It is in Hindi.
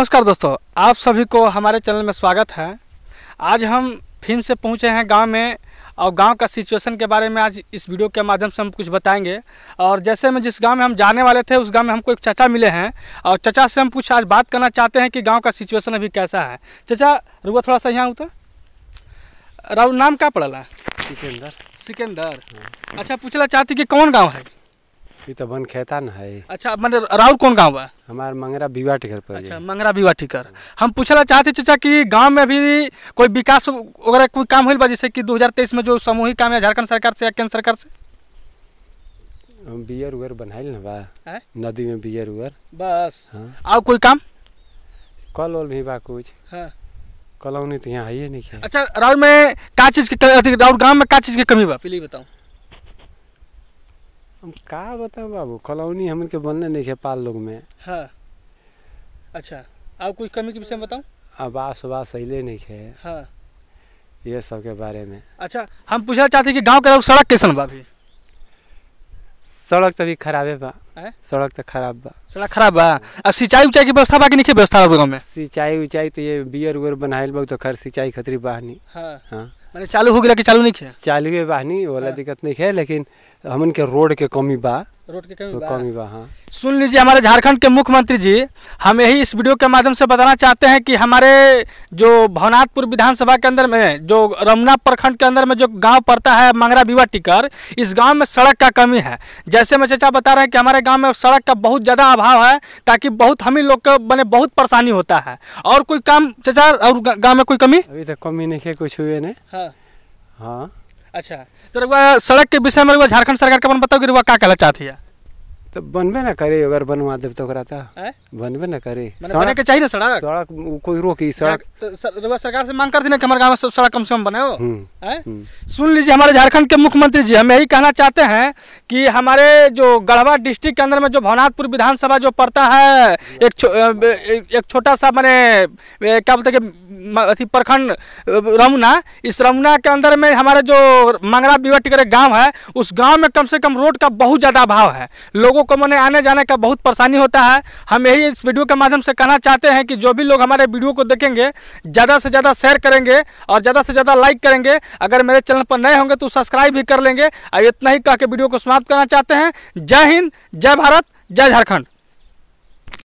नमस्कार दोस्तों आप सभी को हमारे चैनल में स्वागत है आज हम फिन से पहुंचे हैं गांव में और गांव का सिचुएशन के बारे में आज इस वीडियो के माध्यम से हम कुछ बताएंगे और जैसे में जिस गांव में हम जाने वाले थे उस गांव में हमको एक चाचा मिले हैं और चचा से हम कुछ आज बात करना चाहते हैं कि गाँव का सिचुएसन अभी कैसा है चचा रुआ थोड़ा सा यहाँ उतर राहुल नाम क्या पड़ा है सिकंदर सिकंदर हाँ। अच्छा पूछना चाहती कि कौन गाँव है ये तो बन खेता है अच्छा मैंने राहुल कौन गाँव है हमारे मंगरा बीवा टिकर पर अच्छा मंगरा बीवा टिकर हम पूछना चाहते चाचा कि गांव में भी कोई विकास वगैरह कोई काम हुआ जैसे कि 2023 में जो सामूहिक काम है झारखंड सरकार से या केंद्र सरकार से हम बियर उगर बनाए ना बा नदी में बियर उगर बस हाँ और कोई काम कल वाल भी बा कुछ हाँ कलौनी तो यहाँ है नहीं अच्छा राउर में का चीज़ की राउर गाँव में का चीज़ की कमी बा पहले बताऊँ हम का बताऊँ बाबू कॉलोनी हम के बनने नहीं है पाल लोग में हाँ अच्छा आप कुछ कमी के विषय में बताऊँ आवास उबास सही नहीं है हाँ ये सब के बारे में अच्छा हम पूछना चाहते कि गांव के लोग सड़क कैसन बा सड़क तभी तो खराब खराबे बा सड़क तो खराब बा सड़क खराब बा अब सिंचाई उचाई की व्यवस्था बा कि नहीं व्यवस्था गाँव में सिंचाई उचाई तो ये बियर उर बनाइल बा तो खर सिंचाई खतरी बाहनी हाँ हाँ मैंने चालू हो गया कि चालू नहीं है चालू है बाहनी वाला हाँ। दिक्कत नहीं है लेकिन हमन के रोड के कमी बा रोड के कमी तो कमी बा हाँ सुन लीजिए हमारे झारखंड के मुख्यमंत्री जी हम यही इस वीडियो के माध्यम से बताना चाहते हैं कि हमारे जो भवनाथपुर विधानसभा के अंदर में जो रमुना प्रखंड के अंदर में जो गांव पड़ता है मंगरा बीवा टिकर इस गांव में सड़क का कमी है जैसे मैं चचा बता रहे हैं कि हमारे गाँव में सड़क का बहुत ज़्यादा अभाव है ताकि बहुत हम ही लोग का मैंने बहुत परेशानी होता है और कोई काम चचा और गाँव में कोई कमी अभी तक कमी नहीं है कुछ हुए नहीं हाँ हाँ अच्छा तो सड़क के विषय में झारखंड सरकार के अपन बताओ कि रघुआ क्या कहना चाहती है तो बनबे ना करे अगर बनवा देव तो करा था बनबे ना करे सड़क के चाहिए ना सड़क सड़क कोई रोक ही सड़क तो सरकार से मांग कर ना कि हमारे गाँव में सड़क कम से कम बनाओ हो हम्म, हम्म। सुन लीजिए हमारे झारखंड के मुख्यमंत्री जी हम यही कहना चाहते हैं कि हमारे जो गढ़वा डिस्ट्रिक्ट के अंदर में जो भवनाथपुर विधानसभा जो पड़ता है एक छो, एक छोटा सा मैंने क्या बोलते हैं अथी प्रखंड रमुना इस रमुना के अंदर में हमारे जो मंगरा बीवा टिकरे गांव है उस गांव में कम से कम रोड का बहुत ज़्यादा अभाव है लोगों लोगों को मैंने आने जाने का बहुत परेशानी होता है हम यही इस वीडियो के माध्यम से कहना चाहते हैं कि जो भी लोग हमारे वीडियो को देखेंगे ज़्यादा से ज़्यादा शेयर करेंगे और ज़्यादा से ज़्यादा लाइक करेंगे अगर मेरे चैनल पर नए होंगे तो सब्सक्राइब भी कर लेंगे और इतना ही कह के वीडियो को समाप्त करना चाहते हैं जय हिंद जय भारत जय झारखंड